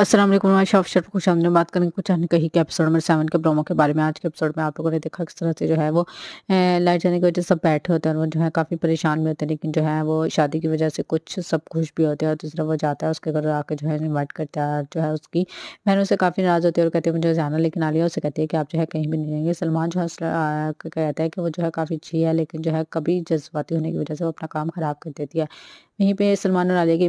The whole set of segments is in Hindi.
असलम शॉफ शर्फ खुश आमने बात करेंगे कुछ कहीं के एपिसोड नंबर सेवन के प्रोमो के बारे में आज के एपिसोड में आप लोगों ने देखा किस तरह से जो है वो लाइट जाने की वजह से सब बैठे होते हैं और वो जो है काफ़ी परेशान भी होते हैं लेकिन जो है वो शादी की वजह से कुछ सब खुश भी होते हैं और दूसरा वो जाता है उसके घर आकर जो है इन्वाइट करता है जो है उसकी बहन उससे काफ़ी नाराज़ होती है और कहती है मुझे जाना लेकिन आलिया उससे कहती है कि आप जो है कहीं भी नहीं जाएंगे सलमान जो है कहता है कि वो जो है काफ़ी अच्छी है लेकिन जो है कभी जज्बाती होने की वजह से वो अपना काम ख़राब कर देती है वहीं पर सलमान और आलिया की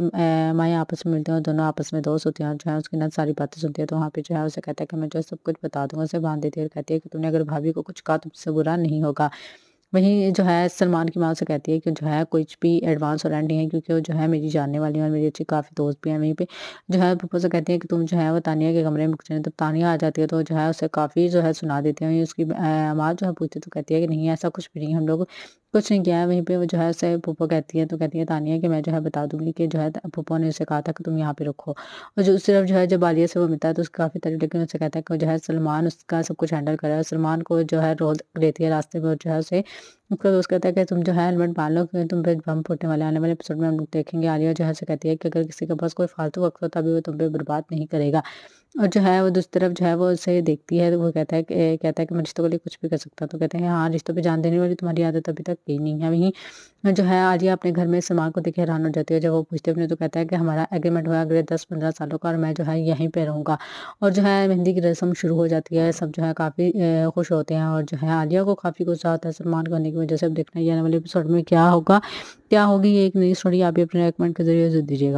माएँ आपस में मिलती हैं और दोनों आपस में दोस्त होते हैं और जो है है उसके नद सारी बातें सुनती है तो वहाँ पे जो है उसे कहता है कि मैं जो सब कुछ बता दूँगा उसे बांध देती है और कहती है कि तुमने अगर भाभी को कुछ कहा तुमसे बुरा नहीं होगा वहीं जो है सलमान की माँ से कहती है कि जो है कुछ भी एडवांस और एंडी है क्योंकि वो जो है मेरी जानने वाली है और मेरी अच्छी काफ़ी दोस्त भी हैं वहीं पे जो है पप्पा से कहती है कि तुम जो है वो तानिया के कमरे में चले तब तानिया आ जाती है तो जो है उसे काफ़ी जो है सुना देती है वहीं उसकी माँ जो है पूछती तो कहती है कि नहीं ऐसा कुछ भी नहीं हम लोग कुछ नहीं किया है वहीं पे वो जो है उसे पुप्पो कहती है तो कहती है तानिया कि मैं जो है बता दूंगी कि जो है पुप्पो ने उसे कहा था कि तुम यहाँ पे रखो और जो सिर्फ जो है जब आलिया से वो मिलता है तो उसकी काफ़ी तारीफ लेकिन उसे कहता है कि जो है सलमान उसका सब कुछ हैंडल कर रहा है सलमान को जो है रोल देती है रास्ते में जो है उसे उसका दोस्त कहता है कि तुम जो है हेलमेट लो क्योंकि तुम पे बम फूटने वाले आने वाले एपिसोड में हम देखेंगे आलिया जो है से कहती है कि अगर किसी के पास कोई फालतू वक्त होता भी वो तुम पे बर्बाद नहीं करेगा और जो है वो दूसरी तरफ जो है वो उसे देखती है तो वो कहता है कि कहता है कि मैं रिश्तों के लिए कुछ भी कर सकता तो कहते हैं हाँ रिश्तों पर जान देने वाली तुम्हारी आदत अभी तक की नहीं है वहीं जो है आलिया अपने घर में सलमान को देखे हैरान हो जाती है जब वो पूछते हैं तो कहता है कि हमारा एग्रीमेंट हुआ अगले दस पंद्रह सालों का और मैं जो है यहीं पर रहूँगा और जो है मेहंदी की रस्म शुरू हो जाती है सब जो है काफ़ी खुश होते हैं और जो है आलिया को काफ़ी गुस्सा आता है सलमान को आने की वजह से अब देखना ही आने वाले एपिसोड में क्या होगा क्या होगी ये एक नई स्टोरी आप भी अपने रेकमेंड के जरिए दीजिएगा